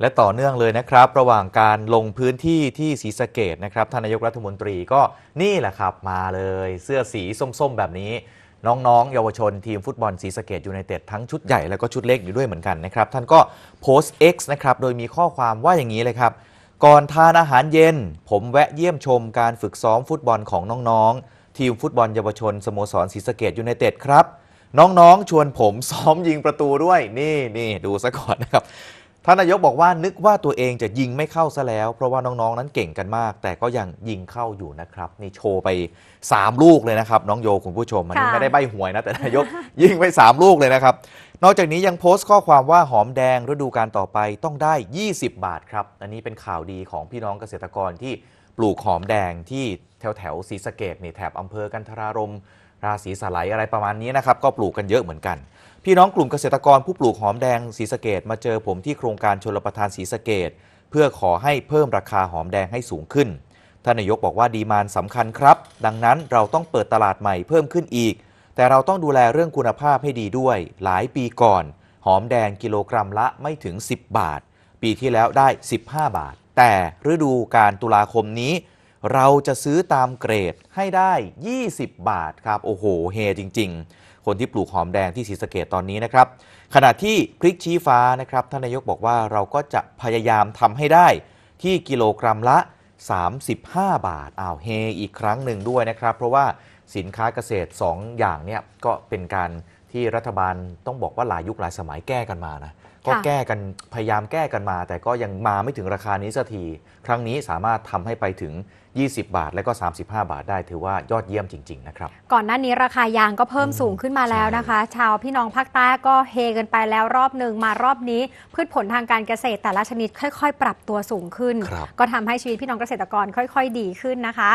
และต่อเนื่องเลยนะครับ ระหว่างการลงพื้นที่ที่ศรีสะเกดนะครับท่านนายกรัฐมนตรีก็นี่แหละครับมาเลย เสื้อสีส้ม ๆ แบบนี้ น้องๆเยาวชนทีมฟุตบอลศรีสะเกดยูไนเต็ดทั้งชุดใหญ่แล้วก็ชุดเล็กอยู่ด้วยเหมือนกันนะครับ ท่านก็โพสต์ X นะครับ โดยมีข้อความว่าอย่างนี้เลยครับ ก่อนทานอาหารเย็น ผมแวะเยี่ยมชมการฝึกซ้อมฟุตบอลของน้องๆ ทีมฟุตบอลเยาวชนสโมสรศรีสะเกดยูไนเต็ดครับ น้องๆชวนผมซ้อมยิงประตูด้วย นี่นี่ดูซะก่อนนะครับท่านนายกบอกว่านึกว่าตัวเองจะยิงไม่เข้าซะแล้ว เพราะว่าน้องๆนั้นเก่งกันมาก แต่ก็ยังยิงเข้าอยู่นะครับนี่โชว์ไป 3 ลูกเลยนะครับ น้องโยคุณผู้ชมมันนี้ไม่ได้ใบหวยนะแต่นายกยิงไป 3 ลูกเลยนะครับ นอกจากนี้ยังโพสต์ข้อความว่าหอมแดงฤดูการต่อไปต้องได้ 20 บาทครับ อันนี้เป็นข่าวดีของพี่น้องเกษตรกรที่ปลูกหอมแดงที่แถวแถวศรีสะเกดนแถบอำเภอกันทรารมราศีสไลอะไรประมาณนี้นะครับก็ปลูกกันเยอะเหมือนกันพี่น้องกลุ่มเกษตรกรผู้ปลูกหอมแดงศรีสะเกดมาเจอผมที่โครงการชลประทานศรีสะเกดเพื่อขอให้เพิ่มราคาหอมแดงให้สูงขึ้น ท่านนายกบอกว่าดีมานสำคัญครับ ดังนั้นเราต้องเปิดตลาดใหม่เพิ่มขึ้นอีก แต่เราต้องดูแลเรื่องคุณภาพให้ดีด้วยหลายปีก่อน หอมแดงกิโลกรัมละไม่ถึง 10 บาท ปีที่แล้วได้ 15 บาท แต่ฤดูการตุลาคมนี้เราจะซื้อตามเกรดให้ได้ 20 บาทครับ โอ้โหเฮ จริง ๆ คนที่ปลูกหอมแดงที่ศรีสะเกดตอนนี้นะครับขณะที่พริกชี้ฟ้านะครับท่านนายกบอกว่าเราก็จะพยายามทำให้ได้ที่กิโลกรัมละ 35 บาทอ้าวเฮ อีกครั้งหนึ่งด้วยนะครับ เพราะว่าสินค้าเกษตร 2 อย่างเนี่ยก็เป็นการที่รัฐบาลต้องบอกว่าหลายยุคหลายสมัยแก้กันมานะก็แก้กันพยายามแก้กันมา แต่ก็ยังมาไม่ถึงราคานี้สักทีครั้งนี้สามารถทำให้ไปถึง 20 บาท และก็ 35 บาทได้ถือว่ายอดเยี่ยมจริง ๆ นะครับก่อนหน้านี้ราคายางก็เพิ่มสูงขึ้นมาแล้วนะคะ ชาวพี่น้องภาคใต้ก็เฮกันไปแล้วรอบหนึ่งมารอบนี้พืชผลทางการเกษตรแต่ละชนิดค่อยๆ ปรับตัวสูงขึ้น ก็ทำให้ชีวิตพี่น้องเกษตรกรค่อยๆ ดีขึ้นนะคะ